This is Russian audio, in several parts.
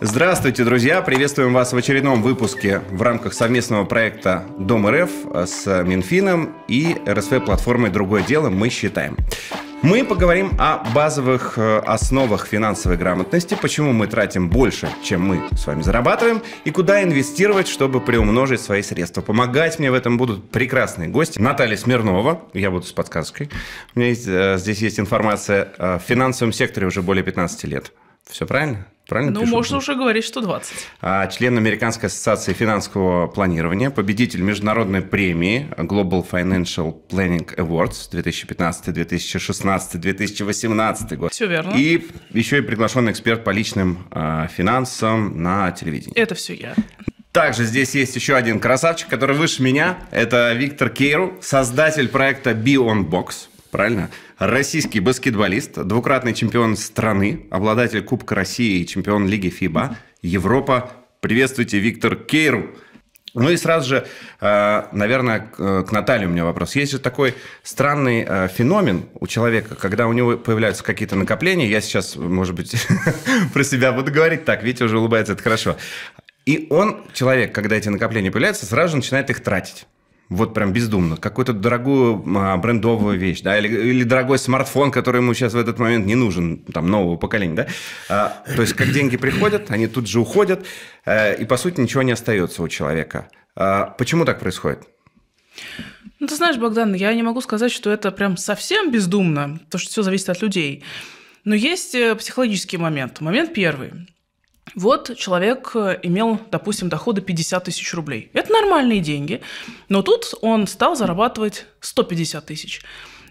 Здравствуйте, друзья! Приветствуем вас в очередном выпуске в рамках совместного проекта «Дом РФ» с Минфином и РСФ-платформой «Другое дело. Мы считаем». Мы поговорим о базовых э, основах финансовой грамотности, почему мы тратим больше, чем мы с вами зарабатываем, и куда инвестировать, чтобы приумножить свои средства. Помогать мне в этом будут прекрасные гости. Наталья Смирнова, я буду с подсказкой. У меня есть, э, здесь есть информация э, в финансовом секторе уже более 15 лет. Все правильно? Правильно ну, пишу? можно уже говорить, что 20. А, член Американской ассоциации финансового планирования, победитель международной премии Global Financial Planning Awards 2015, 2016, 2018 год. Все верно. И еще и приглашенный эксперт по личным э, финансам на телевидении. Это все я. Также здесь есть еще один красавчик, который выше меня. Это Виктор Кейру, создатель проекта Be On Box. Правильно. Российский баскетболист, двукратный чемпион страны, обладатель Кубка России и чемпион Лиги ФИБА. Европа. Приветствуйте, Виктор Кейру. Ну и сразу же, э, наверное, э, к Наталье у меня вопрос. Есть же такой странный э, феномен у человека, когда у него появляются какие-то накопления. Я сейчас, может быть, про себя буду говорить. Так, Витя уже улыбается, это хорошо. И он, человек, когда эти накопления появляются, сразу же начинает их тратить вот прям бездумно, какую-то дорогую а, брендовую вещь, да, или, или дорогой смартфон, который ему сейчас в этот момент не нужен, там, нового поколения, да, а, то есть как деньги приходят, они тут же уходят, а, и, по сути, ничего не остается у человека. А, почему так происходит? Ну, ты знаешь, Богдан, я не могу сказать, что это прям совсем бездумно, то что все зависит от людей. Но есть э, психологический момент. Момент первый. Вот человек э, имел, допустим, доходы 50 тысяч рублей. Это нормальные деньги, но тут он стал зарабатывать 150 тысяч.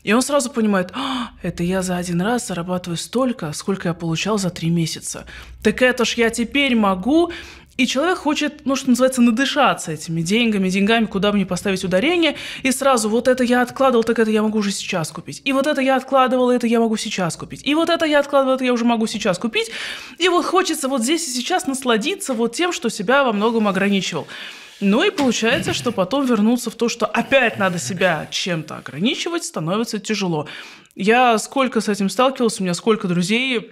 И он сразу понимает, а, это я за один раз зарабатываю столько, сколько я получал за три месяца. Так это ж я теперь могу и человек хочет, ну, что называется, надышаться этими деньгами, деньгами, куда мне поставить ударение, и сразу вот это я откладывал, так это я могу уже сейчас купить. И вот это я откладывал, это я могу сейчас купить. И вот это я откладывал, это я уже могу сейчас купить. И вот хочется вот здесь и сейчас насладиться вот тем, что себя во многом ограничивал. Ну и получается, что потом вернуться в то, что опять надо себя чем-то ограничивать, становится тяжело. Я сколько с этим сталкивался, у меня сколько друзей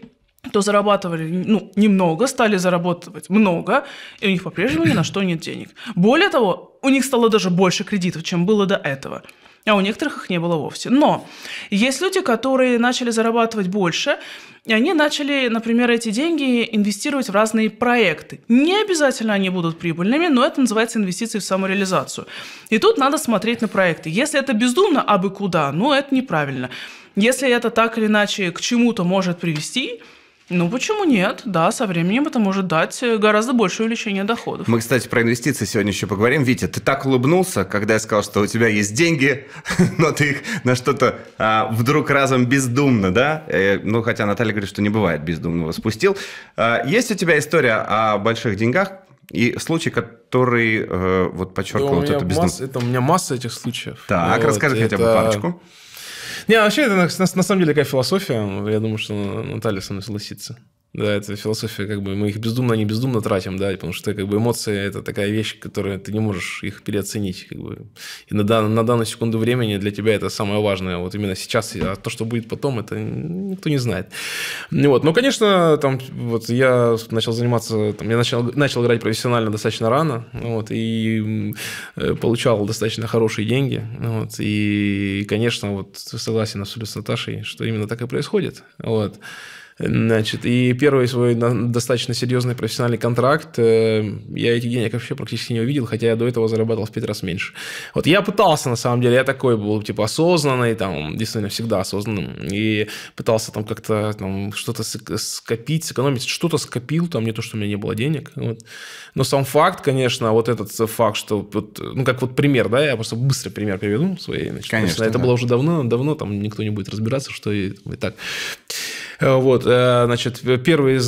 то зарабатывали ну, немного, стали зарабатывать много, и у них по-прежнему ни на что нет денег. Более того, у них стало даже больше кредитов, чем было до этого. А у некоторых их не было вовсе. Но есть люди, которые начали зарабатывать больше, и они начали, например, эти деньги инвестировать в разные проекты. Не обязательно они будут прибыльными, но это называется инвестиции в самореализацию. И тут надо смотреть на проекты. Если это бездумно, а бы куда, ну это неправильно. Если это так или иначе к чему-то может привести, ну, почему нет? Да, со временем это может дать э, гораздо большее увеличение доходов. Мы, кстати, про инвестиции сегодня еще поговорим. Витя, ты так улыбнулся, когда я сказал, что у тебя есть деньги, но ты их на что-то а, вдруг разом бездумно, да? Э, ну, хотя Наталья говорит, что не бывает бездумного спустил. А, есть у тебя история о больших деньгах и случай, который э, вот подчеркивал да, вот эту бездумность. это у меня масса этих случаев. Так, вот, расскажи хотя бы парочку. Не, а вообще это на, на самом деле такая философия. Я думаю, что Наталья со мной согласится. Да, это философия, как бы мы их бездумно, не бездумно тратим, да, потому что как бы эмоции это такая вещь, которую ты не можешь их переоценить, как бы. И на, дан, на данную секунду времени для тебя это самое важное, вот именно сейчас, а то, что будет потом, это никто не знает. Ну вот, ну, конечно, там, вот я начал заниматься, там, я начал, начал играть профессионально достаточно рано, вот, и э, получал достаточно хорошие деньги, вот, и, конечно, вот согласен абсолютно с Наташей, что именно так и происходит, вот. Значит, и первый свой достаточно серьезный профессиональный контракт, э, я этих денег вообще практически не увидел, хотя я до этого зарабатывал в пять раз меньше. Вот я пытался, на самом деле, я такой был, типа, осознанный, там, действительно, всегда осознанным, и пытался там как-то там что-то скопить, сэкономить, что-то скопил, там, не то, что у меня не было денег, вот. Но сам факт, конечно, вот этот факт, что, вот, ну, как вот пример, да, я просто быстро пример приведу свои значит, конечно, это да. было уже давно, давно, там, никто не будет разбираться, что и, и так. Э, вот, э, значит, первые,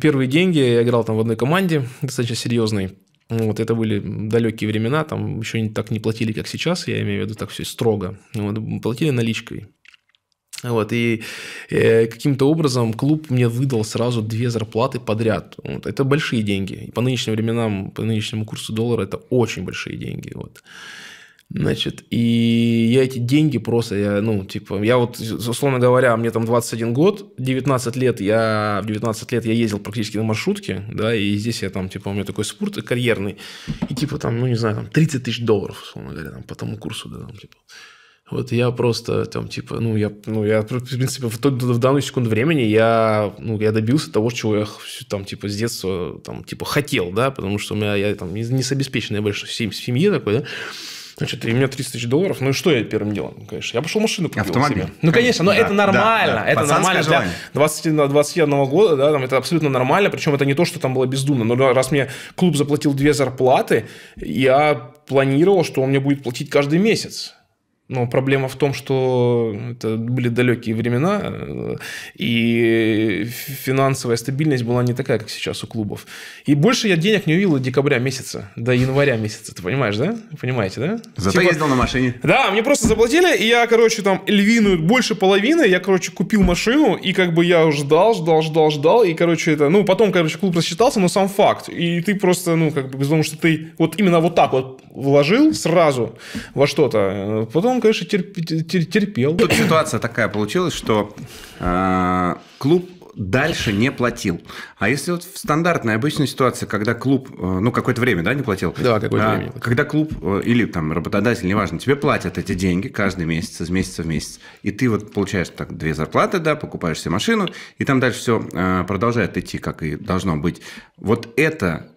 первые деньги я играл там в одной команде, достаточно серьезной. Вот, это были далекие времена, там еще не, так не платили, как сейчас, я имею в виду так все строго. Вот, платили наличкой. Вот, и э, каким-то образом клуб мне выдал сразу две зарплаты подряд. Вот, это большие деньги. И по нынешним временам, по нынешнему курсу доллара это очень большие деньги. Вот. Значит, и я эти деньги просто, я, ну, типа, я вот, условно говоря, мне там 21 год, 19 лет я, в 19 лет я ездил практически на маршрутке, да, и здесь я там, типа, у меня такой спорт карьерный, и типа там, ну, не знаю, там 30 тысяч долларов, условно говоря, там, по тому курсу, да, там, типа. Вот я просто там, типа, ну, я, ну, я, в принципе, в, тот, в данную секунду времени я, ну, я добился того, чего я там, типа, с детства, там, типа, хотел, да, потому что у меня, я там не, не с обеспеченной большой семье такой, да, Значит, и у меня 30 тысяч долларов. Ну и что я первым делом? Конечно, я пошел машину купил Автомобиль. себе. Ну, конечно, но да, это нормально. Да, да. Это Пацанское нормально желание. для 20, 21 года, да, там это абсолютно нормально. Причем это не то, что там было бездумно. Но раз мне клуб заплатил две зарплаты, я планировал, что он мне будет платить каждый месяц. Но проблема в том, что это были далекие времена, и финансовая стабильность была не такая, как сейчас у клубов. И больше я денег не увидел до декабря месяца, до января месяца, ты понимаешь, да? Понимаете, да? Зато типа... ездил на машине. Да, мне просто заплатили, и я, короче, там львиную больше половины, я, короче, купил машину, и как бы я ждал, ждал, ждал, ждал, и, короче, это, ну, потом, короче, клуб рассчитался, но сам факт. И ты просто, ну, как бы, потому что ты вот именно вот так вот вложил сразу во что-то, потом он, конечно, терп, терпел. Тут ситуация такая получилась, что э, клуб дальше не платил. А если вот в стандартной обычной ситуации, когда клуб, э, ну, какое-то время, да, не платил? Да, какое-то а, время. Когда клуб э, или там работодатель, неважно, тебе платят эти деньги каждый месяц, из месяца в месяц. И ты вот получаешь так две зарплаты, да, покупаешь себе машину, и там дальше все э, продолжает идти, как и должно быть. Вот это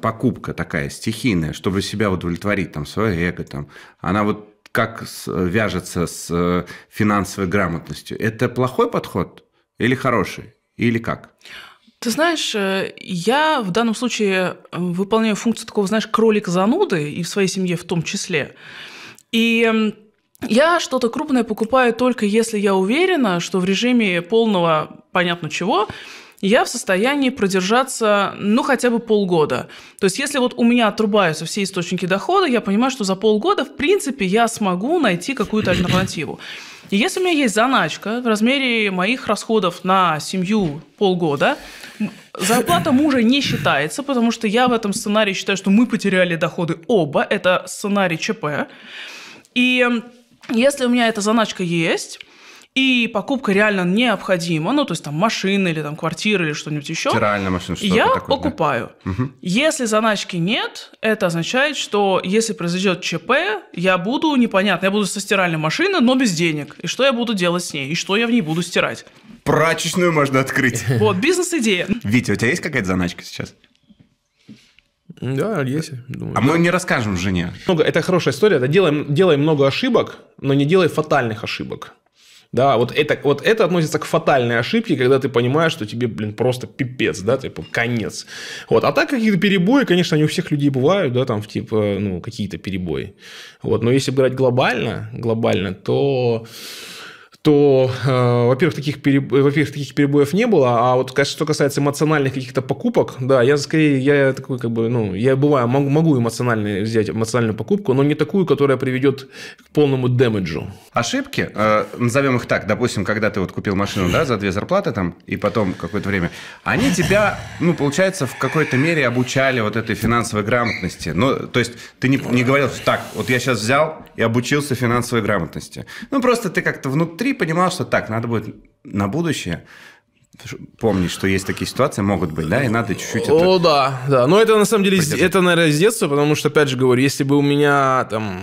покупка такая стихийная, чтобы себя удовлетворить, там, свое эго, там, она вот как вяжется с э, финансовой грамотностью. Это плохой подход или хороший? Или как? Ты знаешь, э, я в данном случае э, выполняю функцию такого, знаешь, кролика зануды, и в своей семье в том числе. И я что-то крупное покупаю только если я уверена, что в режиме полного понятно чего я в состоянии продержаться, ну, хотя бы полгода. То есть, если вот у меня отрубаются все источники дохода, я понимаю, что за полгода, в принципе, я смогу найти какую-то альтернативу. И если у меня есть заначка в размере моих расходов на семью полгода, зарплата мужа не считается, потому что я в этом сценарии считаю, что мы потеряли доходы оба. Это сценарий ЧП. И если у меня эта заначка есть, и покупка реально необходима, ну, то есть там машины или там квартиры или что-нибудь еще. Стиральная машина, что Я такое, покупаю. Да? Если заначки нет, это означает, что если произойдет ЧП, я буду, непонятно, я буду со стиральной машины, но без денег. И что я буду делать с ней? И что я в ней буду стирать? Прачечную можно открыть. Вот, бизнес-идея. Витя, у тебя есть какая-то заначка сейчас? Да, есть. Думаю, а да. мы не расскажем жене. Много, это хорошая история. Это делаем, делай много ошибок, но не делай фатальных ошибок. Да, вот это, вот это относится к фатальной ошибке, когда ты понимаешь, что тебе, блин, просто пипец, да, типа, конец. Вот. А так какие-то перебои, конечно, они у всех людей бывают, да, там, в типа, ну, какие-то перебои. Вот. Но если брать глобально, глобально, то что, э, во-первых, таких, переб... во-первых, таких перебоев не было, а вот что касается эмоциональных каких-то покупок, да, я скорее, я такой как бы, ну, я бываю, могу, могу эмоционально взять эмоциональную покупку, но не такую, которая приведет к полному демеджу. Ошибки, э, назовем их так, допустим, когда ты вот купил машину, да, за две зарплаты там, и потом какое-то время, они тебя, ну, получается, в какой-то мере обучали вот этой финансовой грамотности. Ну, то есть ты не, не говорил, так, вот я сейчас взял и обучился финансовой грамотности. Ну, просто ты как-то внутри и понимал, что так, надо будет на будущее помнить, что есть такие ситуации, могут быть, да, и надо чуть-чуть это... О, да, да. Но это на самом деле, Придержать. это, наверное, с детства, потому что, опять же говорю, если бы у меня там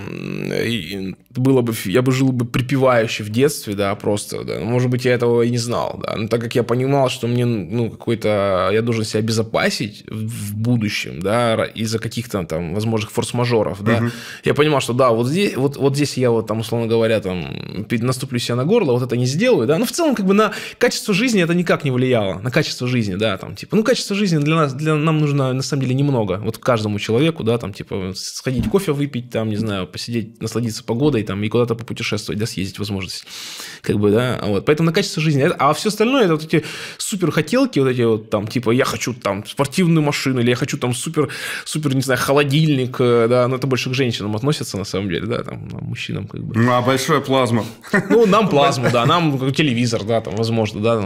э, было бы, я бы жил бы припевающе в детстве, да, просто, да. Ну, может быть, я этого и не знал, да. Но так как я понимал, что мне, ну, какой-то, я должен себя обезопасить в будущем, да, из-за каких-то там возможных форс-мажоров, да. Угу. Я понимал, что да, вот здесь, вот, вот здесь я вот там, условно говоря, там, наступлю себе на горло, вот это не сделаю, да. Но в целом, как бы на качество жизни это никак не не влияло на качество жизни, да, там, типа, ну, качество жизни для нас, для нам нужно, на самом деле, немного, вот каждому человеку, да, там, типа, сходить кофе выпить, там, не знаю, посидеть, насладиться погодой, там, и куда-то попутешествовать, да, съездить возможность, как бы, да, вот, поэтому на качество жизни, а все остальное, это вот эти супер хотелки, вот эти вот, там, типа, я хочу, там, спортивную машину, или я хочу, там, супер, супер, не знаю, холодильник, э, да, но это больше к женщинам относится, на самом деле, да, там, мужчинам, как бы. Ну, а большая плазма. Ну, нам плазму, да, нам телевизор, да, там, возможно, да,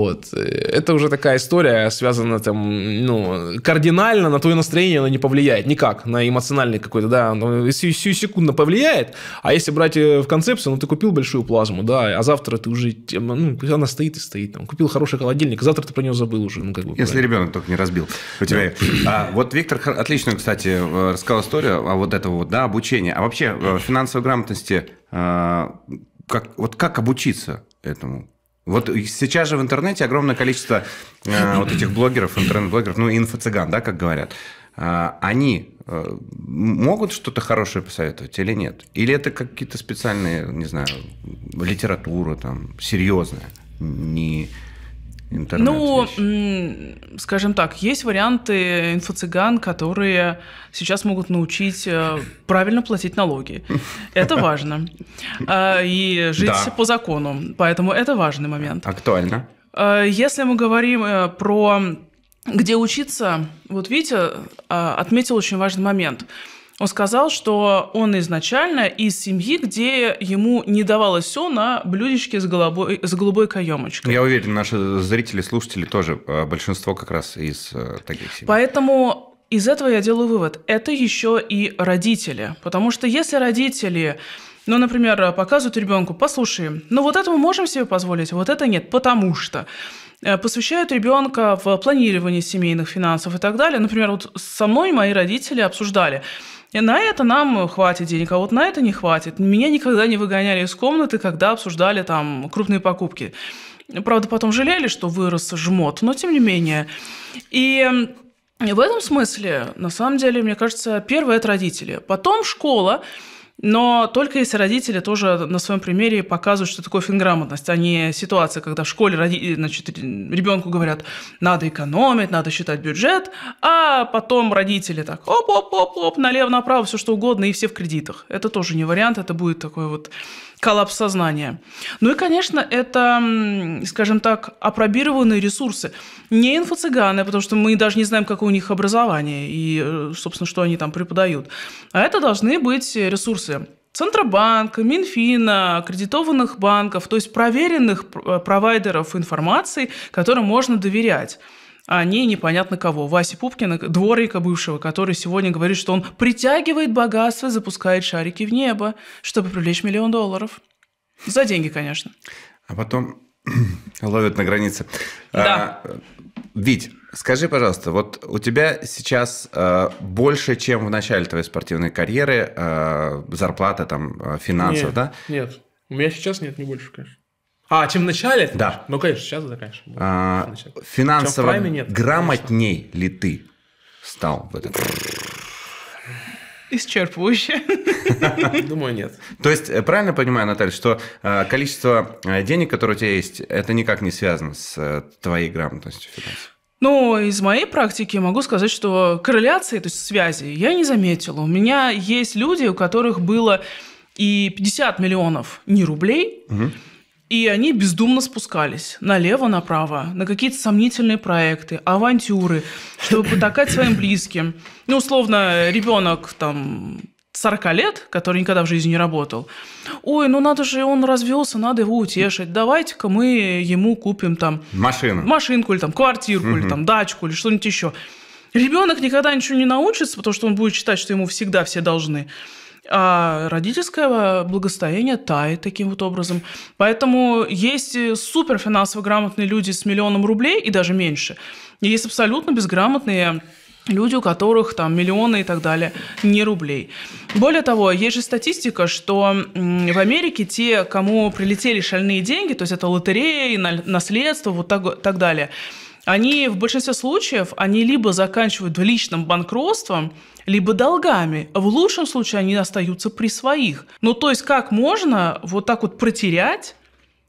вот. Это уже такая история, связанная там, ну, кардинально на твое настроение она не повлияет никак, на эмоциональный какой-то, да, сию, сию секундно повлияет, а если брать э, в концепцию, ну, ты купил большую плазму, да, а завтра ты уже, ну, она стоит и стоит, там, купил хороший холодильник, а завтра ты про него забыл уже, ну, как бы. Если правильно. ребенок только не разбил у тебя. А, вот Виктор отлично, кстати, э, рассказал историю о а вот этого вот, да, обучения. А вообще э, финансовой грамотности, а, как, вот как обучиться этому? Вот сейчас же в интернете огромное количество э, вот этих блогеров, интернет-блогеров, ну, инфо-цыган, да, как говорят, а, они э, могут что-то хорошее посоветовать или нет? Или это какие-то специальные, не знаю, литература там серьезная, не интернет? Ну, вещь? скажем так, есть варианты инфо-цыган, которые сейчас могут научить э, правильно платить налоги. Это важно. А, и жить да. по закону. Поэтому это важный момент. Актуально. А, если мы говорим э, про где учиться, вот Витя а, отметил очень важный момент – он сказал, что он изначально из семьи, где ему не давалось все на блюдечке с голубой, с голубой каемочкой. Я уверен, наши зрители, слушатели тоже, э, большинство как раз из э, таких семей. Поэтому из этого я делаю вывод. Это еще и родители. Потому что если родители, ну, например, показывают ребенку, послушай, ну вот это мы можем себе позволить, вот это нет, потому что э, посвящают ребенка в планировании семейных финансов и так далее. Например, вот со мной мои родители обсуждали, и на это нам хватит денег, а вот на это не хватит. Меня никогда не выгоняли из комнаты, когда обсуждали там крупные покупки. Правда, потом жалели, что вырос жмот, но тем не менее. И в этом смысле, на самом деле, мне кажется, первое – это родители. Потом школа, но только если родители тоже на своем примере показывают, что такое финграмотность, а не ситуация, когда в школе э, значит, ребенку говорят, надо экономить, надо считать бюджет, а потом родители так оп-оп-оп-оп, налево-направо, все что угодно, и все в кредитах. Это тоже не вариант, это будет такой вот коллапс сознания. Ну и, конечно, это, скажем так, апробированные ресурсы. Не инфо-цыганы, потому что мы даже не знаем, какое у них образование и, э, собственно, что они там преподают. А это должны быть ресурсы Центробанка, Минфина, аккредитованных банков, то есть проверенных э, провайдеров информации, которым можно доверять а не непонятно кого. Васи Пупкина, дворника бывшего, который сегодня говорит, что он притягивает богатство, запускает шарики в небо, чтобы привлечь миллион долларов. За деньги, конечно. А потом ловят на границе. Да. А, Вить, скажи, пожалуйста, вот у тебя сейчас э, больше, чем в начале твоей спортивной карьеры, э, зарплата там а, финансов, нет, да? Нет. У меня сейчас нет, не больше, конечно. А, чем в начале? Да. Ну, конечно, сейчас, да, конечно. А, финансово прайме, грамотней конечно. ли ты стал в этом? Исчерпывающе. Думаю, нет. То есть, э, правильно понимаю, Наталья, что э, количество э, денег, которые у тебя есть, это никак не связано с твоей грамотностью финансов? Ну, из моей практики могу сказать, что корреляции, то есть связи, я не заметила. У меня есть люди, у которых было и 50 миллионов не рублей, угу и они бездумно спускались налево-направо, на какие-то сомнительные проекты, авантюры, чтобы потакать своим близким. Ну, условно, ребенок там 40 лет, который никогда в жизни не работал, ой, ну надо же, он развелся, надо его утешить, давайте-ка мы ему купим там... Машину. Машинку или там квартирку, угу. или там дачку, или что-нибудь еще. Ребенок никогда ничего не научится, потому что он будет считать, что ему всегда все должны а родительское благосостояние тает таким вот образом. Поэтому есть э, супер финансово грамотные люди с миллионом рублей и даже меньше. И есть абсолютно безграмотные люди, у которых там миллионы и так далее, не рублей. Более того, есть же статистика, что в Америке те, кому прилетели шальные деньги, то есть это лотереи, наследство, вот так, так далее – они в большинстве случаев, они либо заканчивают личным банкротством, либо долгами. В лучшем случае они остаются при своих. Ну, то есть, как можно вот так вот протерять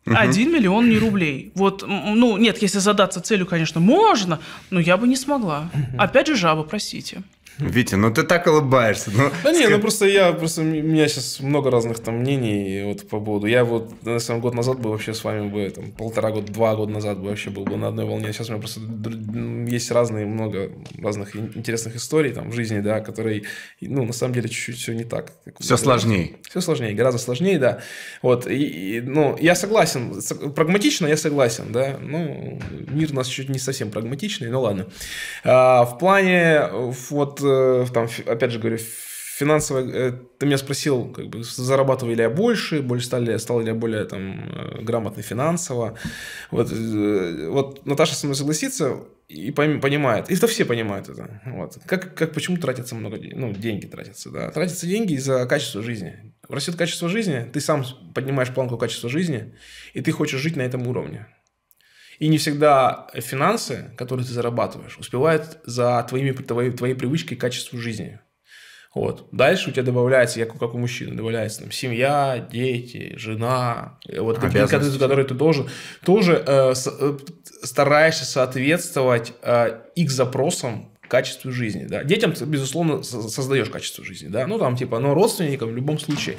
Угу. миллион не рублей. Вот, ну, нет, если задаться целью, конечно, можно, но я бы не смогла. Опять же, жаба, простите. Витя, ну ты так улыбаешься. Ну, да не, ну просто я, просто у меня сейчас много разных там мнений вот по поводу. Я вот, на самом год назад бы вообще с вами бы, там, полтора года, два года назад бы вообще был бы на одной волне. Сейчас у меня просто есть разные, много разных интересных историй там в жизни, да, которые, ну, на самом деле чуть-чуть все не так. Все сложнее. Все сложнее, гораздо сложнее, да. Вот, и, и, ну, я согласен, прагматично я согласен, да, ну, мир у нас чуть не совсем прагматичный, но ну ладно. А, в плане э, вот Э, там, опять же говорю, финансовая. Э, ты меня спросил, как бы, зарабатывал ли я больше, больше стали, стал ли я более там э, грамотный финансово. Вот, вот Наташа со мной согласится и понимает, и это все понимают это. Вот. Как, как, почему тратятся много денег? Ну, деньги тратятся, да. Тратятся деньги из-за качества жизни. Растет качество жизни, ты сам поднимаешь планку качества жизни, и ты хочешь жить на этом уровне. И не всегда финансы, которые ты зарабатываешь, успевают за твоими, твоей, твоей привычкой и качеством жизни. Вот. Дальше у тебя добавляется, я как у мужчины, добавляется там семья, дети, жена, э, вот какие обязанности, которые ты должен, тоже э, с, э, стараешься соответствовать э, их запросам качеству жизни. Да? Детям, безусловно, создаешь качество жизни. Да? Ну, там, типа, но родственникам в любом случае.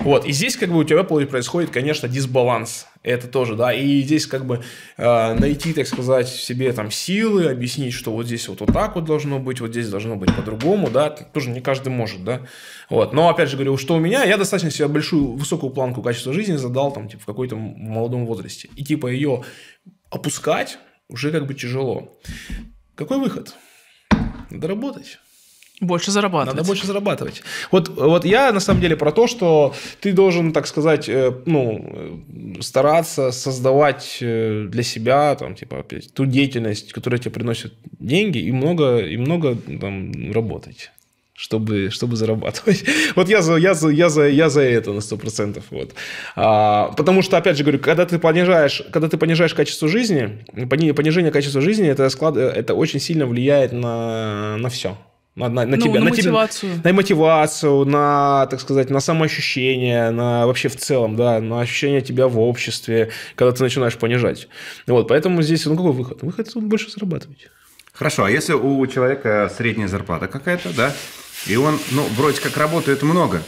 Вот. И здесь, как бы, у тебя происходит, конечно, дисбаланс. Это тоже, да. И здесь, как бы, э, найти, так сказать, в себе там силы, объяснить, что вот здесь вот, вот так вот должно быть, вот здесь должно быть по-другому, да. Тоже не каждый может, да. Вот. Но, опять же говорю, что у меня, я достаточно себе большую, высокую планку качества жизни задал, там, типа, в какой-то молодом возрасте. И, типа, ее опускать уже как бы тяжело. Какой выход? Надо работать. Больше зарабатывать. Надо больше зарабатывать. Вот, вот я на самом деле про то, что ты должен, так сказать, э, ну, э, стараться создавать э, для себя там, типа, ту деятельность, которая тебе приносит деньги, и много, и много там, работать чтобы, чтобы зарабатывать. вот я за, я, за, я, за, я за это на 100%. Вот. А, потому что, опять же говорю, когда ты понижаешь, когда ты понижаешь качество жизни, понижение качества жизни, это, склад, это очень сильно влияет на, на все. На, на, на ну, тебя, на, на мотивацию. Тебя, на мотивацию, на, так сказать, на самоощущение, на вообще в целом, да, на ощущение тебя в обществе, когда ты начинаешь понижать. Вот, поэтому здесь, ну какой выход? Выход больше зарабатывать. Хорошо, а если у человека средняя зарплата какая-то, да, и он, ну, вроде как работает много,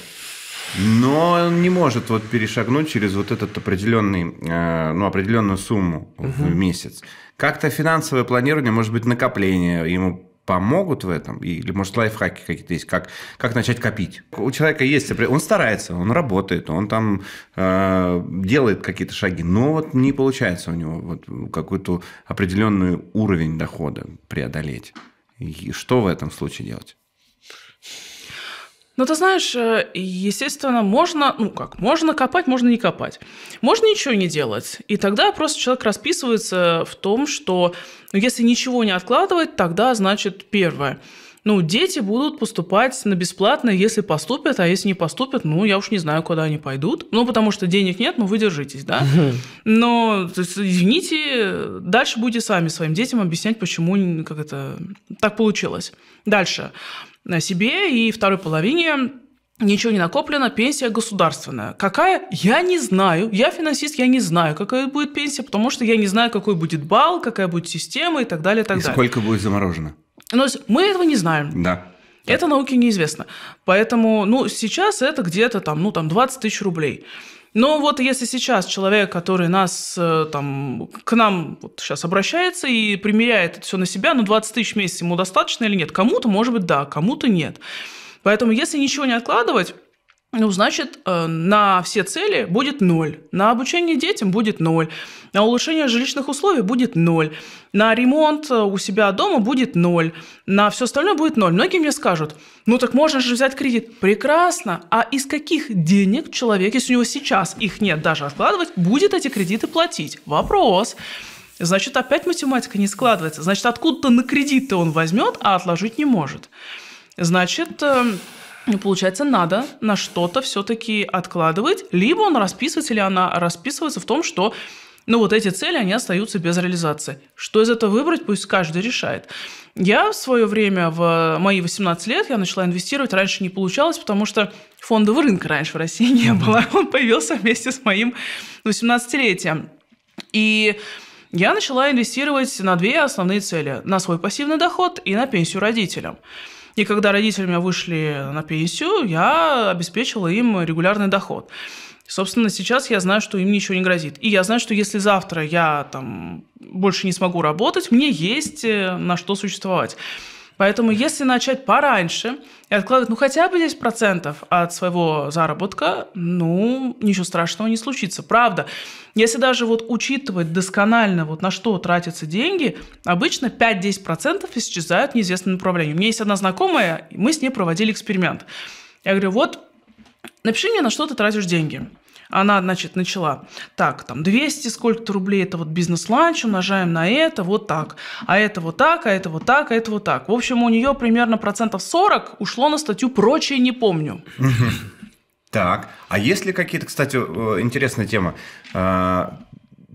но он не может вот перешагнуть через вот этот определенный, э, ну, определенную сумму угу. в месяц. Как-то финансовое планирование, может быть, накопление ему помогут в этом? Или, может, лайфхаки какие-то есть? Как, как начать копить? У человека есть... Он старается, он работает, он там э, делает какие-то шаги, но вот не получается у него вот какой-то определенный уровень дохода преодолеть. И что в этом случае делать? Ну ты знаешь, э, естественно, можно, ну как, можно копать, можно не копать. Можно ничего не делать. И тогда просто человек расписывается в том, что ну, если ничего не откладывать, тогда, значит, первое. Ну, дети будут поступать на бесплатное, если поступят, а если не поступят, ну, я уж не знаю, куда они пойдут. Ну, потому что денег нет, ну, вы держитесь, да? Но, то есть, извините, дальше будете сами своим детям объяснять, почему как это так получилось. Дальше на себе и второй половине ничего не накоплено, пенсия государственная. Какая? Я не знаю. Я финансист, я не знаю, какая будет пенсия, потому что я не знаю, какой будет балл, какая будет система и так далее, и так и далее. сколько будет заморожено? Но ну, мы этого не знаем. Да. Это науке неизвестно. Поэтому, ну, сейчас это где-то там, ну, там 20 тысяч рублей. Но вот если сейчас человек, который нас э, там, к нам вот сейчас обращается и примеряет это все на себя, ну 20 тысяч в месяц ему достаточно или нет? Кому-то, может быть, да, кому-то нет. Поэтому если ничего не откладывать, ну, значит, э, на все цели будет ноль, на обучение детям будет ноль, на улучшение жилищных условий будет ноль, на ремонт э, у себя дома будет ноль, на все остальное будет ноль. Многие мне скажут, ну так можно же взять кредит. Прекрасно, а из каких денег человек, если у него сейчас их нет даже откладывать, будет эти кредиты платить? Вопрос. Значит, опять математика не складывается. Значит, откуда-то на кредиты он возьмет, а отложить не может. Значит, эм, ну, получается, надо на что-то все-таки откладывать, либо он расписывается, или она расписывается в том, что ну, вот эти цели, они остаются без реализации. Что из этого выбрать, пусть каждый решает. Я в свое время, в мои 18 лет, я начала инвестировать. Раньше не получалось, потому что фондового рынка раньше в России не было. Он появился вместе с моим 18-летием. И я начала инвестировать на две основные цели. На свой пассивный доход и на пенсию родителям. И когда родители у меня вышли на пенсию, я обеспечила им регулярный доход. Собственно, сейчас я знаю, что им ничего не грозит. И я знаю, что если завтра я там больше не смогу работать, мне есть э, на что существовать. Поэтому если начать пораньше и откладывать, ну, хотя бы 10% от своего заработка, ну, ничего страшного не случится. Правда, если даже вот учитывать досконально, вот на что тратятся деньги, обычно 5-10% исчезают в неизвестном направлении. У меня есть одна знакомая, мы с ней проводили эксперимент. Я говорю, вот, напиши мне, на что ты тратишь деньги. Она, значит, начала так, там, 200 сколько-то рублей, это вот бизнес-ланч, умножаем на это, вот так, а это вот так, а это вот так, а это вот так. В общем, у нее примерно процентов 40 ушло на статью «Прочее не помню». Так, а есть ли какие-то, кстати, э, интересная тема, э,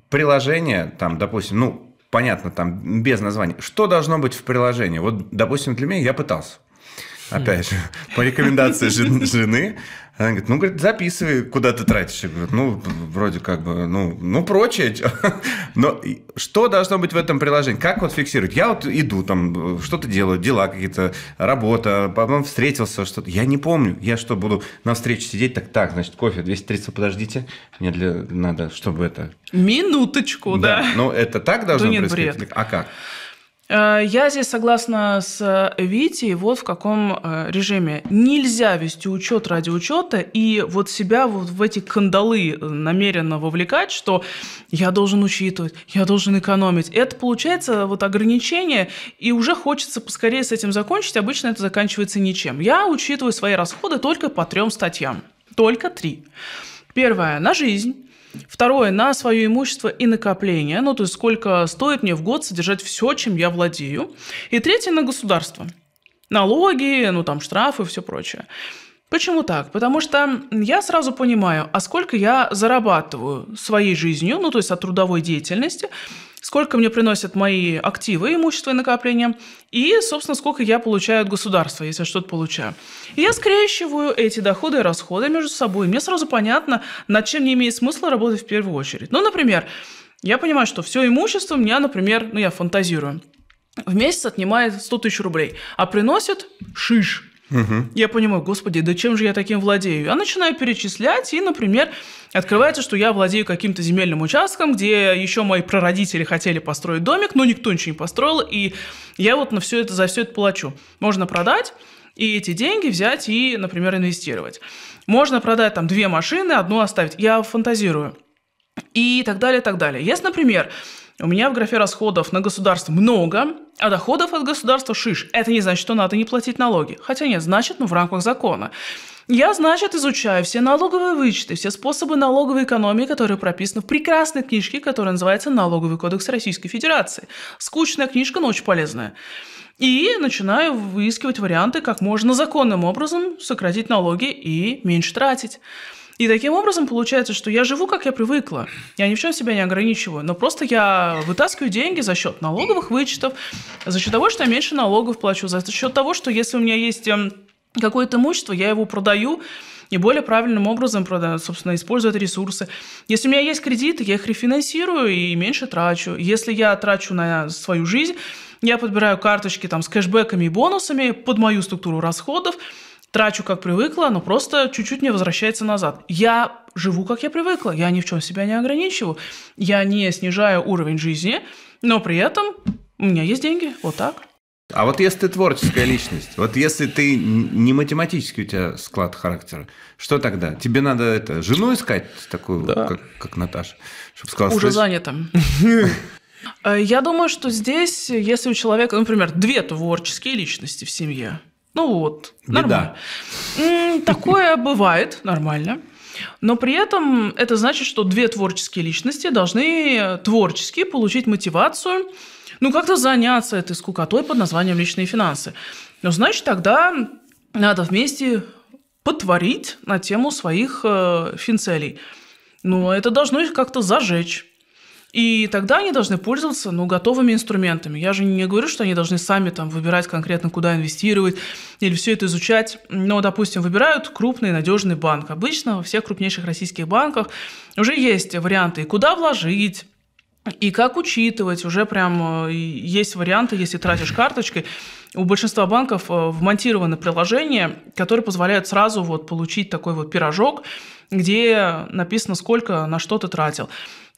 приложения, там, допустим, ну, понятно, там, без названия, что должно быть в приложении? Вот, допустим, для меня я пытался опять же, по рекомендации жены. Она говорит, ну, говорит, записывай, куда ты тратишь. Я говорю, ну, вроде как бы, ну, ну прочее. Но что должно быть в этом приложении? Как вот фиксировать? Я вот иду там, что-то делаю, дела какие-то, работа, по встретился, что-то. Я не помню. Я что, буду на встрече сидеть? Так, так, значит, кофе 230, подождите. Мне для... надо, чтобы это... Минуточку, да. да. Ну, это так должно да происходить? Бред. А как? Э, я здесь согласна с э, Витей вот в каком э, режиме. Нельзя вести учет ради учета и вот себя вот в эти кандалы намеренно вовлекать, что я должен учитывать, я должен экономить. Это получается вот ограничение, и уже хочется поскорее с этим закончить. Обычно это заканчивается ничем. Я учитываю свои расходы только по трем статьям. Только три. Первое – на жизнь. Второе, на свое имущество и накопление, ну то есть сколько стоит мне в год содержать все, чем я владею. И третье, на государство. Налоги, ну там штрафы, и все прочее. Почему так? Потому что я сразу понимаю, а сколько я зарабатываю своей жизнью, ну то есть от трудовой деятельности, сколько мне приносят мои активы, имущество и накопления, и, собственно, сколько я получаю от государства, если что-то получаю. И я скрещиваю эти доходы и расходы между собой. Мне сразу понятно, над чем не имеет смысла работать в первую очередь. Ну, например, я понимаю, что все имущество у меня, например, ну я фантазирую, в месяц отнимает 100 тысяч рублей, а приносит шиш – Угу. Я понимаю, господи, да чем же я таким владею? Я начинаю перечислять, и, например, открывается, что я владею каким-то земельным участком, где еще мои прародители хотели построить домик, но никто ничего не построил, и я вот на все это, за все это плачу. Можно продать, и эти деньги взять и, например, инвестировать. Можно продать там две машины, одну оставить. Я фантазирую. И так далее, и так далее. Если, например, у меня в графе расходов на государство много, а доходов от государства шиш. Это не значит, что надо не платить налоги. Хотя нет, значит, но ну, в рамках закона. Я, значит, изучаю все налоговые вычеты, все способы налоговой экономии, которые прописаны в прекрасной книжке, которая называется «Налоговый кодекс Российской Федерации». Скучная книжка, но очень полезная. И начинаю выискивать варианты, как можно законным образом сократить налоги и меньше тратить. И таким образом получается, что я живу, как я привыкла. Я ни в чем себя не ограничиваю. Но просто я вытаскиваю деньги за счет налоговых вычетов, за счет того, что я меньше налогов плачу, за счет того, что если у меня есть эм, какое-то имущество, я его продаю, и более правильным образом, собственно, используют ресурсы. Если у меня есть кредиты, я их рефинансирую и меньше трачу. Если я трачу на свою жизнь, я подбираю карточки там, с кэшбэками и бонусами под мою структуру расходов, трачу, как привыкла, но просто чуть-чуть не возвращается назад. Я живу, как я привыкла, я ни в чем себя не ограничиваю, я не снижаю уровень жизни, но при этом у меня есть деньги, вот так. А вот если ты творческая личность, вот если ты не математический у тебя склад характера, что тогда? Тебе надо это жену искать такую, да. как, как Наташа, чтобы сказала. Уже занято. Э, я думаю, что здесь, если у человека, например, две творческие личности в семье, ну вот, Беда. нормально. Такое бывает, нормально. Но при этом это значит, что две творческие личности должны творчески получить мотивацию, ну, как-то заняться этой скукотой под названием «личные финансы». Но значит, тогда надо вместе потворить на тему своих э, финцелей. Но это должно их как-то зажечь. И тогда они должны пользоваться ну, готовыми инструментами. Я же не говорю, что они должны сами там, выбирать конкретно, куда инвестировать или все это изучать. Но, допустим, выбирают крупный надежный банк. Обычно во всех крупнейших российских банках уже есть варианты, куда вложить, и как учитывать, уже прям э, есть варианты, если тратишь карточкой. У большинства банков э, вмонтированы приложения, которые позволяют сразу вот получить такой вот пирожок, где написано, сколько на что ты тратил.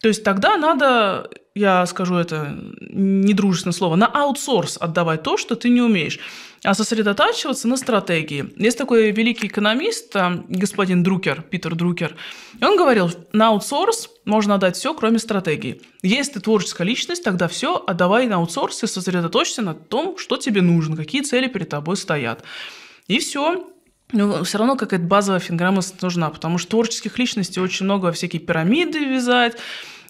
То есть тогда надо, я скажу это недружественное слово, на аутсорс отдавать то, что ты не умеешь, а сосредотачиваться на стратегии. Есть такой великий экономист, господин Друкер, Питер Друкер, и он говорил, на аутсорс можно отдать все, кроме стратегии. Если ты творческая личность, тогда все отдавай на аутсорс и сосредоточься на том, что тебе нужно, какие цели перед тобой стоят. И все, но ну, все равно какая-то базовая финграмма нужна, потому что творческих личностей очень много всякие пирамиды вязать,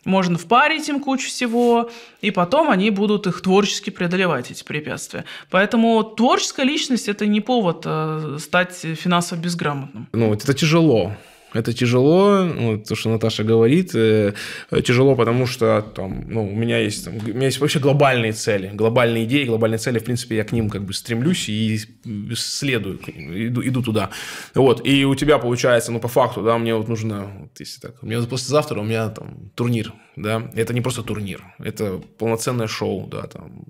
можно впарить им кучу всего, и потом они будут их творчески преодолевать, эти препятствия. Поэтому творческая личность – это не повод э, стать финансово безграмотным. Ну, это тяжело. Это тяжело, Вот ну, то, что Наташа говорит, э, тяжело, потому что там, ну, у меня есть, там, у меня есть вообще глобальные цели, глобальные идеи, глобальные цели, в принципе, я к ним как бы стремлюсь и следую, иду, иду туда. Вот, и у тебя получается, ну, по факту, да, мне вот нужно, вот, если так, у меня послезавтра у меня там турнир, да, это не просто турнир, это полноценное шоу, да, там,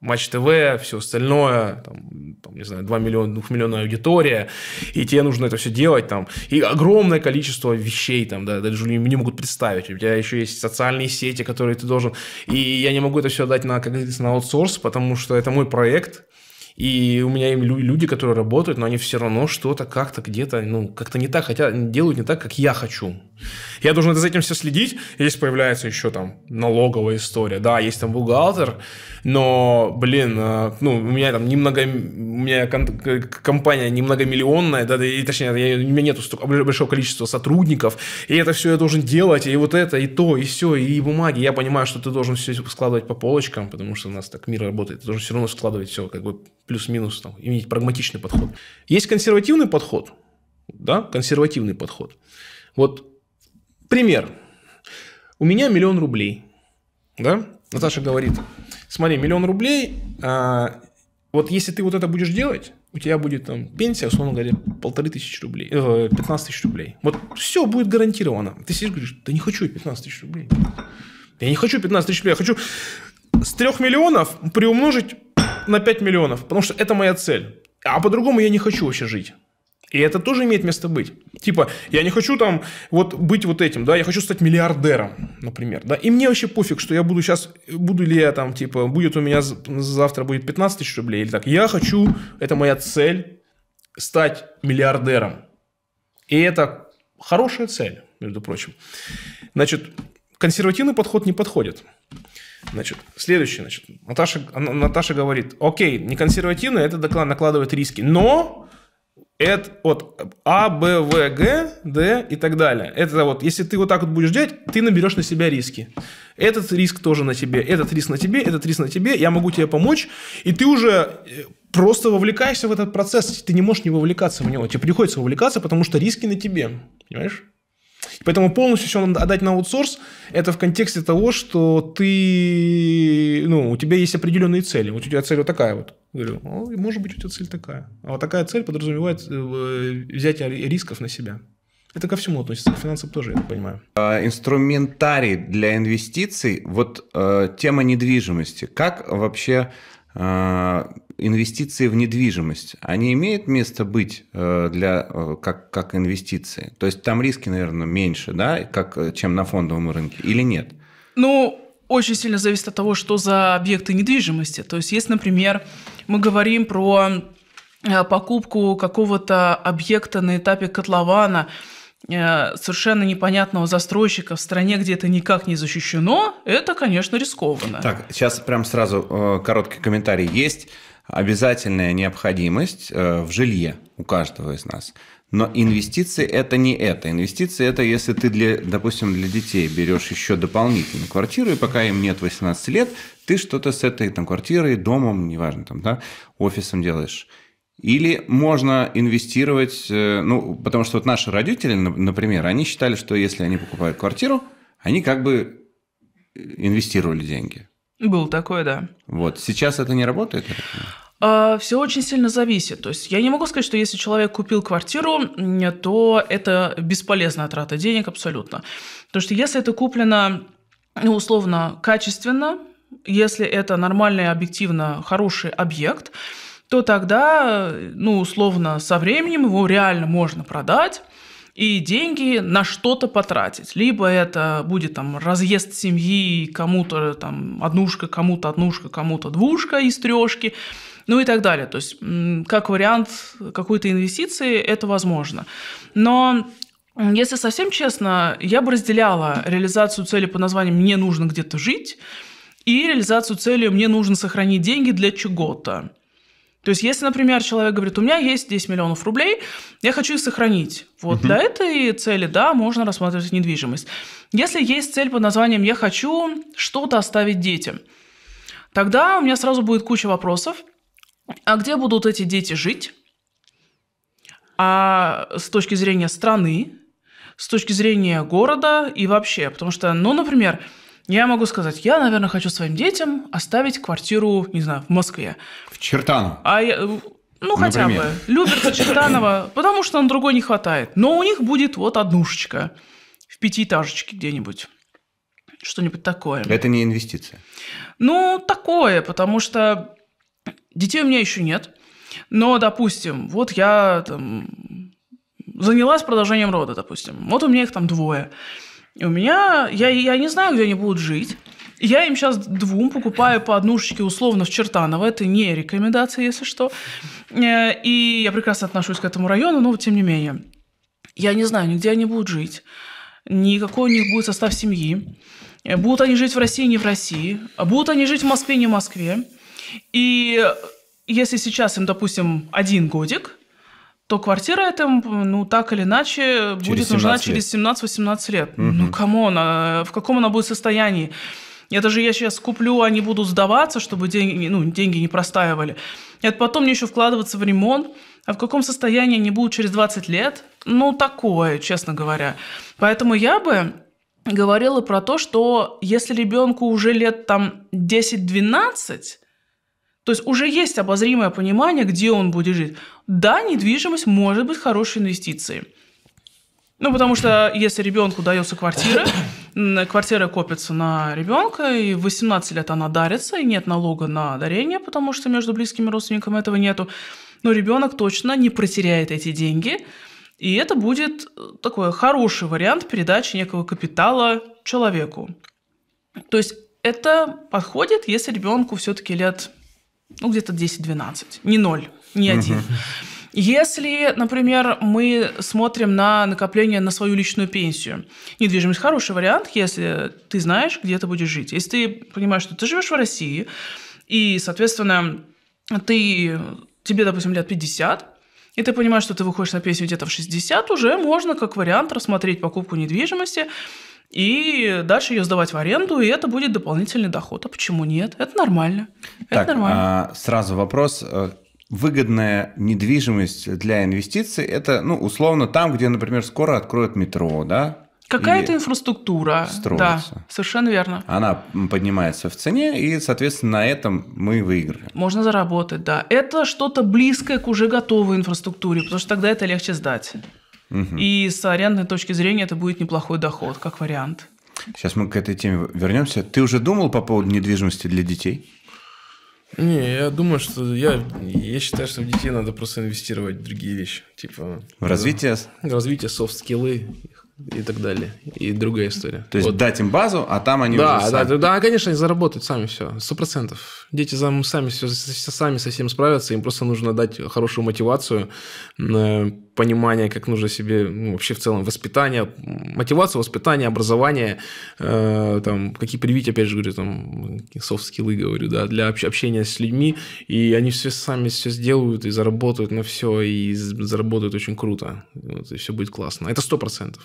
Матч ТВ, все остальное, там, там, не знаю, 2 миллиона, 2 миллиона аудитория, и тебе нужно это все делать, там, и огромное количество вещей, там, да, даже не могут представить, у тебя еще есть социальные сети, которые ты должен, и я не могу это все дать на, как говорится, на аутсорс, потому что это мой проект, и у меня люди, которые работают, но они все равно что-то как-то где-то, ну, как-то не так, хотя делают не так, как я хочу. Я должен за этим все следить. Здесь появляется еще там налоговая история. Да, есть там бухгалтер, но, блин, э, ну, у меня там немного, у меня компания немногомиллионная, да, и точнее, я, у меня нету большого количества сотрудников, и это все я должен делать, и вот это, и то, и все, и бумаги. Я понимаю, что ты должен все складывать по полочкам, потому что у нас так мир работает. Ты должен все равно складывать все как бы плюс-минус там, иметь прагматичный подход. Есть консервативный подход, да, консервативный подход. Вот пример. У меня миллион рублей, да? Наташа говорит, смотри, миллион рублей, а, вот если ты вот это будешь делать, у тебя будет там пенсия, условно говоря, полторы тысячи рублей, э, 15 тысяч рублей. Вот все будет гарантировано. Ты сидишь говоришь, да не хочу 15 тысяч рублей. Я не хочу 15 тысяч рублей, я хочу с 3 миллионов приумножить на 5 миллионов, потому что это моя цель. А по-другому я не хочу вообще жить. И это тоже имеет место быть. Типа, я не хочу там вот быть вот этим, да, я хочу стать миллиардером, например, да. И мне вообще пофиг, что я буду сейчас, буду ли я там, типа, будет у меня завтра будет 15 тысяч рублей или так. Я хочу, это моя цель, стать миллиардером. И это хорошая цель, между прочим. Значит, консервативный подход не подходит. Значит, следующее, значит, Наташа, Наташа говорит, окей, не консервативно, это накладывает риски, но это вот А, Б, В, Г, Д и так далее. Это вот, если ты вот так вот будешь делать, ты наберешь на себя риски. Этот риск тоже на тебе, этот риск на тебе, этот риск на тебе, я могу тебе помочь, и ты уже э, просто вовлекаешься в этот процесс, ты не можешь не вовлекаться в него, тебе приходится вовлекаться, потому что риски на тебе, понимаешь? Поэтому полностью все надо отдать на аутсорс. Это в контексте того, что ты, ну, у тебя есть определенные цели. Вот у тебя цель вот такая вот. Говорю, может быть, у тебя цель такая. А вот такая цель подразумевает э, взятие рисков на себя. Это ко всему относится, к финансам тоже, я понимаю. А, инструментарий для инвестиций, вот э, тема недвижимости. Как вообще Э, инвестиции в недвижимость, они имеют место быть э, для, э, как, как инвестиции? То есть там риски, наверное, меньше, да, как, чем на фондовом рынке, или нет? Ну, очень сильно зависит от того, что за объекты недвижимости. То есть, если, например, мы говорим про покупку какого-то объекта на этапе котлована – Э, совершенно непонятного застройщика в стране, где это никак не защищено, это, конечно, рискованно. Так, сейчас прям сразу э, короткий комментарий. Есть обязательная необходимость э, в жилье у каждого из нас. Но инвестиции это не это. Инвестиции это если ты, для, допустим, для детей берешь еще дополнительную квартиру, и пока им нет 18 лет, ты что-то с этой там, квартирой, домом, неважно, там, да, офисом делаешь. Или можно инвестировать, э, ну, потому что вот наши родители, например, они считали, что если они покупают квартиру, они как бы э, инвестировали деньги. Был такое, да. Вот. Сейчас это не работает? А, Все очень сильно зависит. То есть я не могу сказать, что если человек купил квартиру, то это бесполезная трата денег абсолютно. Потому что если это куплено, ну, условно, качественно, если это нормальный, объективно хороший объект – то тогда, ну, условно, со временем его реально можно продать и деньги на что-то потратить. Либо это будет там разъезд семьи, кому-то там однушка, кому-то однушка, кому-то двушка из трешки, ну и так далее. То есть как вариант какой-то инвестиции это возможно. Но если совсем честно, я бы разделяла реализацию цели по названием «мне нужно где-то жить» и реализацию цели «мне нужно сохранить деньги для чего-то». То есть, если, например, человек говорит, у меня есть 10 миллионов рублей, я хочу их сохранить. Вот угу. для этой цели, да, можно рассматривать недвижимость. Если есть цель под названием «я хочу что-то оставить детям», тогда у меня сразу будет куча вопросов. А где будут эти дети жить? А с точки зрения страны, с точки зрения города и вообще. Потому что, ну, например, я могу сказать, я, наверное, хочу своим детям оставить квартиру, не знаю, в Москве. В Чертану. А я, ну, хотя Например. бы. Люберца, Чертанова, потому что на другой не хватает. Но у них будет вот однушечка в пятиэтажечке где-нибудь. Что-нибудь такое. Это не инвестиция? Ну, такое, потому что детей у меня еще нет. Но, допустим, вот я там занялась продолжением рода, допустим. Вот у меня их там двое. И у меня... Я, я не знаю, где они будут жить. Я им сейчас двум покупаю по однушечке условно в Чертаново. Это не рекомендация, если что. Э, и я прекрасно отношусь к этому району, но тем не менее. Я не знаю, где они будут жить. Никакой у них будет состав семьи. Э, будут они жить в России, не в России. Будут они жить в Москве, не в Москве. И если сейчас им, допустим, один годик, то квартира этом ну, так или иначе, через будет нужна лет. через 17-18 лет. Угу. Ну, кому она, в каком она будет состоянии? Это же я сейчас куплю, они будут сдаваться, чтобы деньги, ну, деньги не простаивали. Это потом мне еще вкладываться в ремонт. А в каком состоянии они будут через 20 лет? Ну, такое, честно говоря. Поэтому я бы говорила про то, что если ребенку уже лет там 10-12, то есть уже есть обозримое понимание, где он будет жить. Да, недвижимость может быть хорошей инвестицией. Ну, потому что если ребенку дается квартира, квартира копится на ребенка, и в 18 лет она дарится, и нет налога на дарение, потому что между близкими родственниками этого нету. Но ребенок точно не протеряет эти деньги, и это будет э, такой хороший вариант передачи некого капитала человеку. То есть это подходит, если ребенку все-таки лет ну, где-то 10-12, не ноль не один. Если, например, мы смотрим на накопление на свою личную пенсию, недвижимость хороший вариант, если ты знаешь, где ты будешь жить. Если ты понимаешь, что ты живешь в России, и, соответственно, ты, тебе, допустим, лет 50, и ты понимаешь, что ты выходишь на пенсию где-то в 60, уже можно как вариант рассмотреть покупку недвижимости и дальше ее сдавать в аренду, и это будет дополнительный доход. А почему нет? Это нормально. Так, это нормально. А, сразу вопрос выгодная недвижимость для инвестиций это, ну, условно, там, где, например, скоро откроют метро, да? Какая-то инфраструктура. Строится. Да, совершенно верно. Она поднимается в цене, и, соответственно, на этом мы выиграем. Можно заработать, да. Это что-то близкое к уже готовой инфраструктуре, потому что тогда это легче сдать. Угу. И с арендной точки зрения это будет неплохой доход, как вариант. Сейчас мы к этой теме вернемся. Ты уже думал по поводу недвижимости для детей? Не, я думаю, что я, я считаю, что в детей надо просто инвестировать в другие вещи. Типа. В развитие? В развитие софт-скиллы и так далее. И другая история. То есть вот. дать им базу, а там они да, уже сами... Да, да, конечно, они заработают сами все, сто процентов. Дети сами, сами, все, сами со всем справятся, им просто нужно дать хорошую мотивацию, э, понимание, как нужно себе ну, вообще в целом воспитание, мотивацию, воспитание, образование, э, там, какие привить, опять же говорю, там, софт-скиллы, говорю, да, для общения с людьми, и они все сами все сделают и заработают на все, и заработают очень круто, вот, и все будет классно. Это сто процентов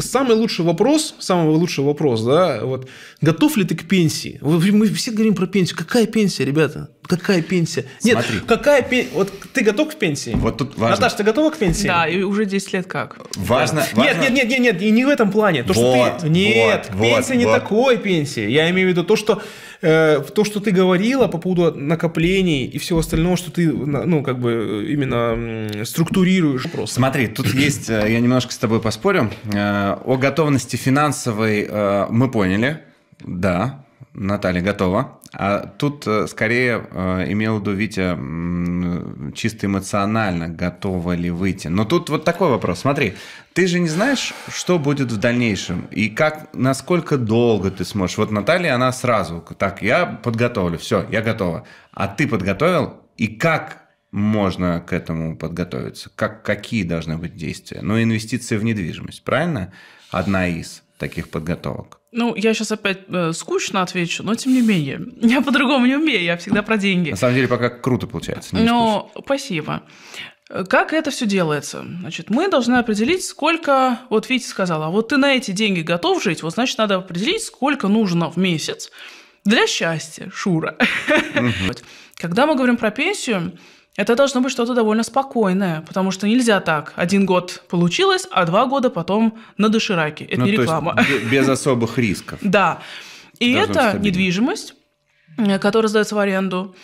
самый лучший вопрос, самый лучший вопрос, да, вот, готов ли ты к пенсии? Мы все говорим про пенсию. Какая пенсия, ребята? Какая пенсия? Нет, Смотри. какая пенсия? Вот ты готов к пенсии? Вот тут важно. Наташа, ты готова к пенсии? Да, и уже 10 лет как. Важно. Да. важно. Нет, нет, нет, нет, и не в этом плане. То, вот, что ты... Нет, вот, пенсия вот, не вот. такой пенсии. Я имею в виду то, что э, то, что ты говорила по поводу накоплений и всего остального, что ты, ну, как бы именно структурируешь просто. Смотри, тут есть, э, я немножко с тобой поспорю. Э, о готовности финансовой э, мы поняли. Да, Наталья готова. А Тут э, скорее э, имел в виду Витя чисто эмоционально, готова ли выйти. Но тут вот такой вопрос. Смотри, ты же не знаешь, что будет в дальнейшем и как, насколько долго ты сможешь. Вот Наталья, она сразу, так, я подготовлю, все, я готова. А ты подготовил, и как можно к этому подготовиться? Как, какие должны быть действия? Ну, инвестиции в недвижимость, правильно? Одна из таких подготовок? Ну, я сейчас опять э, скучно отвечу, но тем не менее. Я по-другому не умею, я всегда про деньги. На самом деле, пока круто получается. Ну, спасибо. Э, как это все делается? Значит, мы должны определить, сколько... Вот Витя сказала, вот ты на эти деньги готов жить, вот значит, надо определить, сколько нужно в месяц для счастья, Шура. Когда мы говорим про пенсию, это должно быть что-то довольно спокойное, потому что нельзя так. Один год получилось, а два года потом на дошираке. Это ну, не реклама. То есть без особых рисков. Да. И это недвижимость, э, которая сдается в аренду.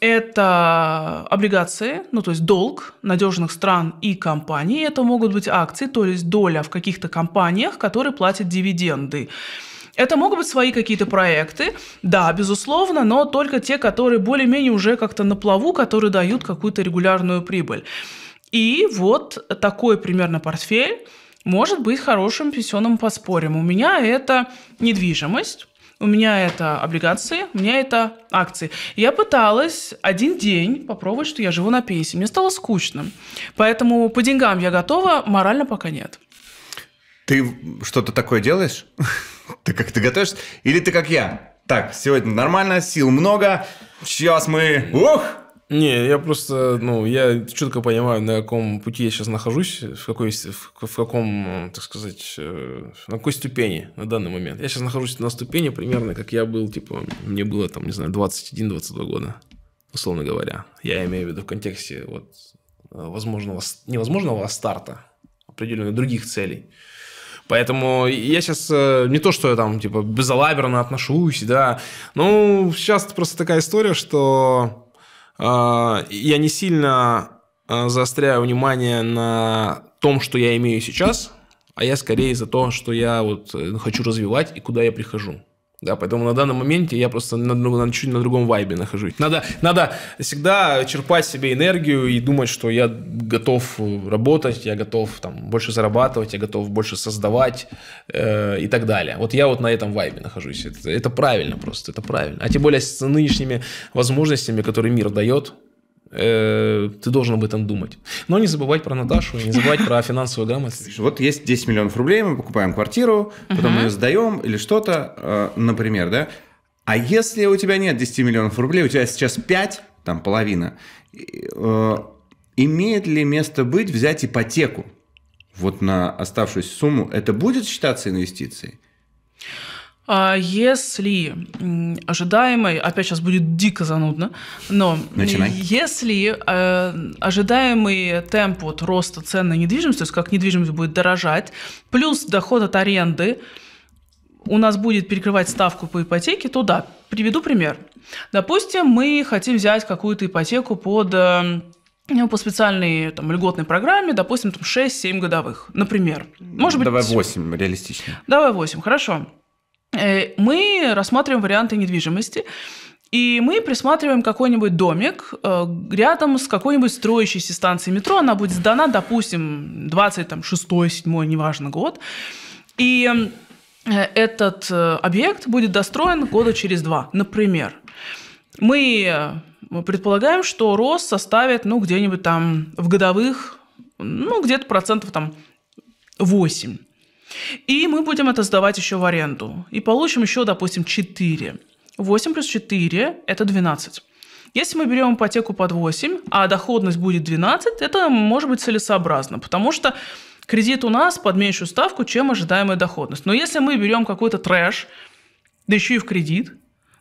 Это облигации, ну то есть долг надежных стран и компаний. Это могут быть акции, то есть доля в каких-то компаниях, которые платят дивиденды. Это могут быть свои какие-то проекты, да, безусловно, но только те, которые более-менее уже как-то на плаву, которые дают какую-то регулярную прибыль. И вот такой примерно портфель может быть хорошим пенсионным поспорьем. У меня это недвижимость, у меня это облигации, у меня это акции. Я пыталась один день попробовать, что я живу на пенсии. Мне стало скучно. Поэтому по деньгам я готова, морально пока нет. Ты что-то такое делаешь? ты как ты готовишься? Или ты как я? Так, сегодня нормально, сил много. Сейчас мы... Ух! Не, я просто, ну, я четко понимаю, на каком пути я сейчас нахожусь, в какой, в, в каком, так сказать, э, на какой ступени на данный момент. Я сейчас нахожусь на ступени примерно, как я был, типа, мне было, там, не знаю, 21-22 года, условно говоря. Я имею в виду в контексте, вот, э, возможного, невозможного старта, определенных других целей. Поэтому я сейчас э, не то, что я там, типа, безалаберно отношусь, да. Ну, сейчас просто такая история, что э, я не сильно э, заостряю внимание на том, что я имею сейчас, а я скорее за то, что я вот э, хочу развивать и куда я прихожу. Да, поэтому на данном моменте я просто на, на, чуть на другом вайбе нахожусь. Надо, надо всегда черпать себе энергию и думать, что я готов работать, я готов там больше зарабатывать, я готов больше создавать э, и так далее. Вот я вот на этом вайбе нахожусь. Это, это правильно просто, это правильно. А тем более с нынешними возможностями, которые мир дает, Э, ты должен об этом думать. Но не забывать про Наташу, не забывать про финансовую грамотность. Вот есть 10 миллионов рублей, мы покупаем квартиру, потом ее сдаем или что-то, э, например, да? А если у тебя нет 10 миллионов рублей, у тебя сейчас 5, там половина, э, имеет ли место быть взять ипотеку вот на оставшуюся сумму? Это будет считаться инвестицией? А если ожидаемый, опять сейчас будет дико занудно, но Начинай. если э, ожидаемый темп вот роста цен на недвижимость, то есть как недвижимость будет дорожать, плюс доход от аренды, у нас будет перекрывать ставку по ипотеке, то да. Приведу пример. Допустим, мы хотим взять какую-то ипотеку под э, ну, по специальной там, льготной программе, допустим, там 6-7 годовых, например. Может быть, Давай 8, реалистично. Давай 8, хорошо. Э, мы рассматриваем варианты недвижимости. И мы присматриваем какой-нибудь домик э, рядом с какой-нибудь строящейся станцией метро. Она будет сдана, допустим, 26-7, неважно, год. И э, этот объект будет достроен года через два, например. Мы предполагаем, что рост составит, ну, где-нибудь там в годовых, ну, где-то процентов там 8. И мы будем это сдавать еще в аренду. И получим еще, допустим, 4. 8 плюс 4 – это 12. Если мы берем ипотеку под 8, а доходность будет 12, это может быть целесообразно, потому что кредит у нас под меньшую ставку, чем ожидаемая доходность. Но если мы берем какой-то трэш, да еще и в кредит,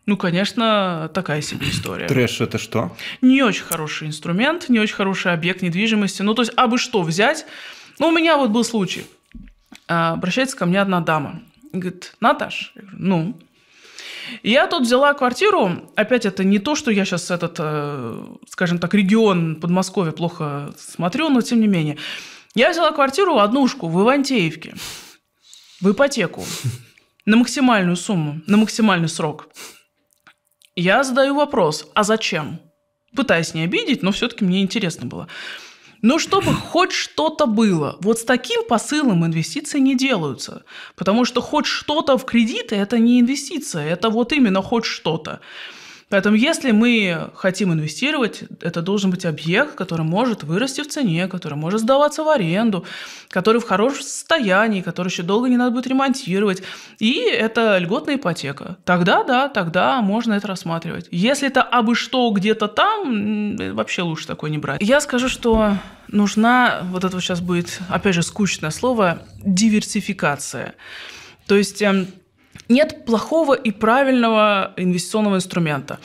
ну, конечно, такая себе история. Трэш это что? Не очень хороший инструмент, не очень хороший объект недвижимости. Ну, то есть, а бы что взять? Ну, у меня вот был случай – а, обращается ко мне одна дама. И говорит, Наташ, я говорю, ну, я тут взяла квартиру. Опять это не то, что я сейчас этот, э, скажем так, регион Подмосковья плохо смотрю, но тем не менее. Я взяла квартиру однушку в Ивантеевке. В ипотеку. На максимальную сумму, на максимальный срок. Я задаю вопрос, а зачем? Пытаясь не обидеть, но все-таки мне интересно было. Но чтобы хоть что-то было. Вот с таким посылом инвестиции не делаются. Потому что хоть что-то в кредиты – это не инвестиция, это вот именно хоть что-то. Поэтому, если мы хотим инвестировать, это должен быть объект, который может вырасти в цене, который может сдаваться в аренду, который в хорошем состоянии, который еще долго не надо будет ремонтировать. И это льготная ипотека. Тогда, да, тогда можно это рассматривать. Если это абы что где-то там, вообще лучше такое не брать. Я скажу, что нужна, вот это сейчас будет, опять же, скучное слово, диверсификация. То есть эм, нет плохого и правильного инвестиционного инструмента.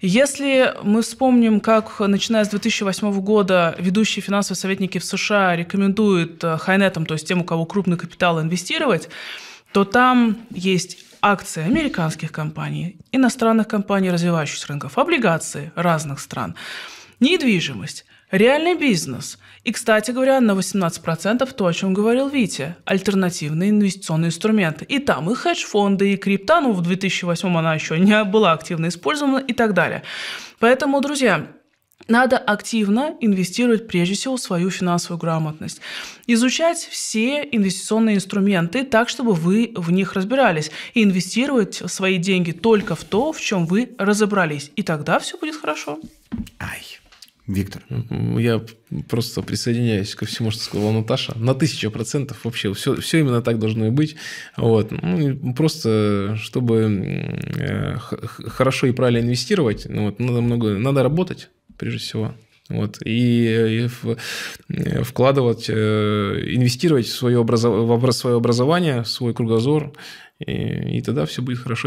Если мы вспомним, как начиная с 2008 года ведущие финансовые советники в США рекомендуют э, хайнетам, то есть тем, у кого крупный капитал, инвестировать, то там есть акции американских компаний, иностранных компаний развивающихся рынков, облигации разных стран, недвижимость. Реальный бизнес. И, кстати говоря, на 18% то, о чем говорил Витя. Альтернативные инвестиционные инструменты. И там и хедж-фонды, и крипта. Ну, в 2008 она еще не была активно использована и так далее. Поэтому, друзья, надо активно инвестировать прежде всего в свою финансовую грамотность. Изучать все инвестиционные инструменты так, чтобы вы в них разбирались. И инвестировать свои деньги только в то, в чем вы разобрались. И тогда все будет хорошо. Ай. Виктор. Я просто присоединяюсь ко всему, что сказала Наташа. На тысячу процентов вообще все, все именно так должно и быть. Вот. Ну, просто чтобы э, хорошо и правильно инвестировать, ну, вот, надо много, надо работать прежде всего. Вот, и, э, и э, вкладывать, инвестировать в свое, образов, в свое образование, в свой кругозор, и, и тогда все будет хорошо.